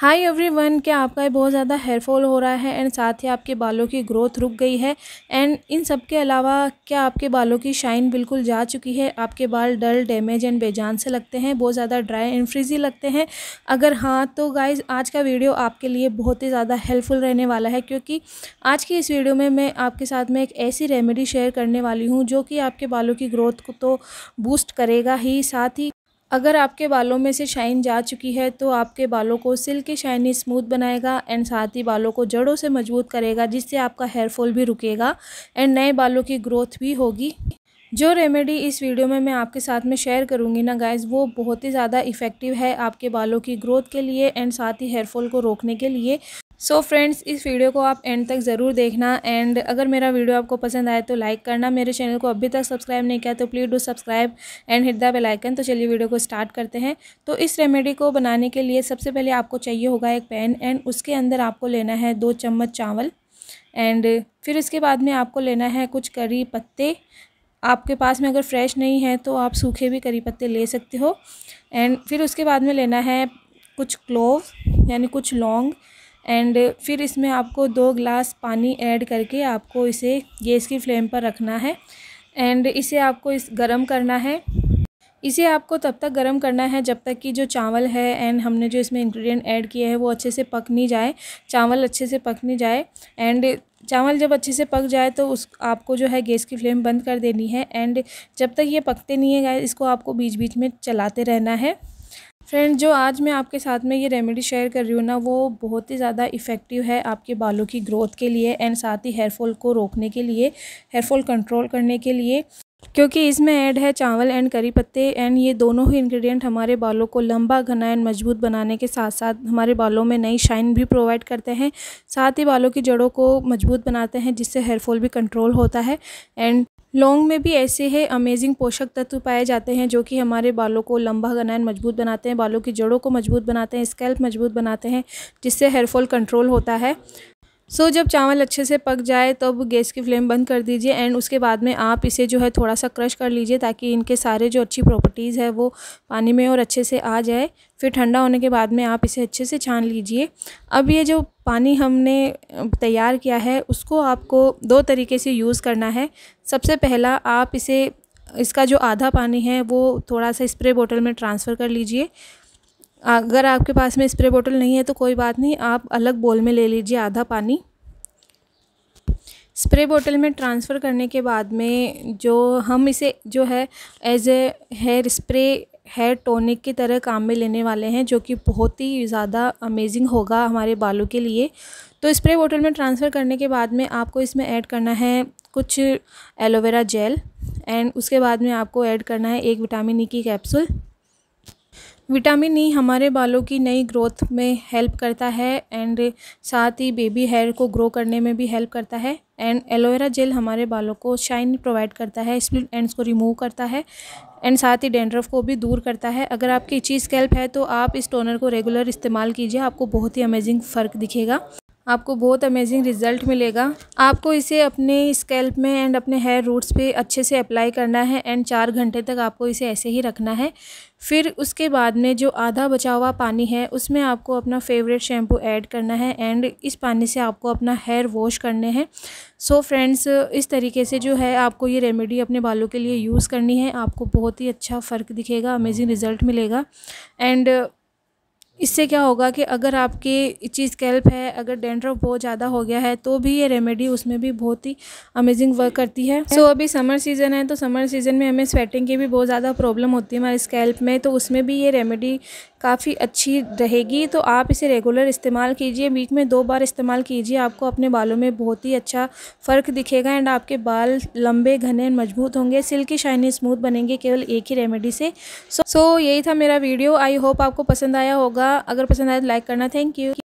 hi everyone क्या आपका बहुत ज़्यादा हेयर फॉल हो रहा है एंड साथ ही आपके बालों की ग्रोथ रुक गई है एंड इन सब के अलावा क्या आपके बालों की शाइन बिल्कुल जा चुकी है आपके बाल डल डैमेज एंड बेजान से लगते हैं बहुत ज़्यादा ड्राई एंड फ्रिजी लगते हैं अगर हाँ तो गाइज आज का वीडियो आपके लिए बहुत ही ज़्यादा हेल्पफुल रहने वाला है क्योंकि आज की इस वीडियो में मैं आपके साथ में एक ऐसी रेमेडी शेयर करने वाली हूँ जो कि आपके बालों की ग्रोथ को तो बूस्ट करेगा ही साथ ही अगर आपके बालों में से शाइन जा चुकी है तो आपके बालों को सिल्की शाइनी स्मूथ बनाएगा एंड साथ ही बालों को जड़ों से मजबूत करेगा जिससे आपका हेयरफॉल भी रुकेगा एंड नए बालों की ग्रोथ भी होगी जो रेमेडी इस वीडियो में मैं आपके साथ में शेयर करूंगी ना गाइज वो बहुत ही ज़्यादा इफ़ेक्टिव है आपके बालों की ग्रोथ के लिए एंड साथ ही हेयरफॉल को रोकने के लिए सो so फ्रेंड्स इस वीडियो को आप एंड तक ज़रूर देखना एंड अगर मेरा वीडियो आपको पसंद आए तो लाइक करना मेरे चैनल को अभी तक सब्सक्राइब नहीं किया तो please do subscribe and hit the bell icon तो चलिए वीडियो को स्टार्ट करते हैं तो इस रेमेडी को बनाने के लिए सबसे पहले आपको चाहिए होगा एक पैन एंड उसके अंदर आपको लेना है दो चम्मच चावल एंड फिर इसके बाद में आपको लेना है कुछ करी पत्ते आपके पास में अगर फ्रेश नहीं है तो आप सूखे भी करी पत्ते ले सकते हो एंड फिर उसके बाद में लेना है कुछ क्लोव यानी कुछ लौंग एंड फिर इसमें आपको दो ग्लास पानी ऐड करके आपको इसे गैस की फ्लेम पर रखना है एंड इसे आपको इस गर्म करना है इसे आपको तब तक गर्म करना है जब तक कि जो चावल है एंड हमने जो इसमें इंग्रेडिएंट ऐड किए हैं वो अच्छे से पक नहीं जाए चावल अच्छे से पक नहीं जाए एंड चावल जब अच्छे से पक जाए तो उस आपको जो है गैस की फ्लेम बंद कर देनी है एंड जब तक ये पकते नहीं है इसको आपको बीच बीच में चलाते रहना है फ्रेंड जो आज मैं आपके साथ में ये रेमेडी शेयर कर रही हूँ ना वो बहुत ही ज़्यादा इफ़ेक्टिव है आपके बालों की ग्रोथ के लिए एंड साथ ही हेयरफॉल को रोकने के लिए हेयरफॉल कंट्रोल करने के लिए क्योंकि इसमें ऐड है चावल एंड करी पत्ते एंड ये दोनों ही इंग्रेडिएंट हमारे बालों को लंबा घना एंड मजबूत बनाने के साथ साथ हमारे बालों में नई शाइन भी प्रोवाइड करते हैं साथ ही बालों की जड़ों को मजबूत बनाते हैं जिससे हेयरफॉल भी कंट्रोल होता है एंड लौंग में भी ऐसे है अमेजिंग पोषक तत्व पाए जाते हैं जो कि हमारे बालों को लंबा घनायन मजबूत बनाते हैं बालों की जड़ों को मजबूत बनाते हैं स्कैल्प मजबूत बनाते हैं जिससे हेयरफॉल कंट्रोल होता है सो so, जब चावल अच्छे से पक जाए तब तो गैस की फ्लेम बंद कर दीजिए एंड उसके बाद में आप इसे जो है थोड़ा सा क्रश कर लीजिए ताकि इनके सारे जो अच्छी प्रॉपर्टीज़ है वो पानी में और अच्छे से आ जाए फिर ठंडा होने के बाद में आप इसे अच्छे से छान लीजिए अब ये जो पानी हमने तैयार किया है उसको आपको दो तरीके से यूज़ करना है सबसे पहला आप इसे इसका जो आधा पानी है वो थोड़ा सा स्प्रे बोतल में ट्रांसफ़र कर लीजिए अगर आपके पास में स्प्रे बोतल नहीं है तो कोई बात नहीं आप अलग बोल में ले लीजिए आधा पानी स्प्रे बोतल में ट्रांसफ़र करने के बाद में जो हम इसे जो है as a hair spray hair tonic की तरह काम में लेने वाले हैं जो कि बहुत ही ज़्यादा अमेजिंग होगा हमारे बालों के लिए तो स्प्रे बोतल में ट्रांसफ़र करने के बाद में आपको इसमें ऐड करना है कुछ एलोवेरा जेल एंड उसके बाद में आपको ऐड करना है एक विटामिन ई e की कैप्सूल विटामिन ई e हमारे बालों की नई ग्रोथ में हेल्प करता है एंड साथ ही बेबी हेयर को ग्रो करने में भी हेल्प करता है एंड एलोवेरा जेल हमारे बालों को शाइन प्रोवाइड करता है स्प्लिट एंड्स को रिमूव करता है एंड साथ ही डेंड्रफ को भी दूर करता है अगर आपकी चीज़ स्कैल्प है तो आप इस टोनर को रेगुलर इस्तेमाल कीजिए आपको बहुत ही अमेजिंग फ़र्क दिखेगा आपको बहुत अमेजिंग रिजल्ट मिलेगा आपको इसे अपने स्कैल्प में एंड अपने हेयर रूट्स पे अच्छे से अप्लाई करना है एंड चार घंटे तक आपको इसे ऐसे ही रखना है फिर उसके बाद में जो आधा बचा हुआ पानी है उसमें आपको अपना फेवरेट शैम्पू ऐड करना है एंड इस पानी से आपको अपना हेयर वॉश करने हैं सो so फ्रेंड्स इस तरीके से जो है आपको ये रेमेडी अपने बालों के लिए यूज़ करनी है आपको बहुत ही अच्छा फ़र्क दिखेगा अमेजिंग रिज़ल्ट मिलेगा एंड इससे क्या होगा कि अगर आपकी इच्ची स्कैल्प है अगर डेंड्रफ बहुत ज़्यादा हो गया है तो भी ये रेमेडी उसमें भी बहुत ही अमेजिंग वर्क करती है सो so, अभी समर सीज़न है तो समर सीज़न में हमें स्वेटिंग की भी बहुत ज़्यादा प्रॉब्लम होती है हमारे स्कैल्प में तो उसमें भी ये रेमेडी काफ़ी अच्छी रहेगी तो आप इसे रेगुलर इस्तेमाल कीजिए बीच में दो बार इस्तेमाल कीजिए आपको अपने बालों में बहुत ही अच्छा फ़र्क दिखेगा एंड आपके बाल लंबे घने मजबूत होंगे सिल्की शाइनी स्मूथ बनेंगे केवल एक ही रेमेडी से सो so, so, यही था मेरा वीडियो आई होप आपको पसंद आया होगा अगर पसंद आए तो लाइक करना थैंक यू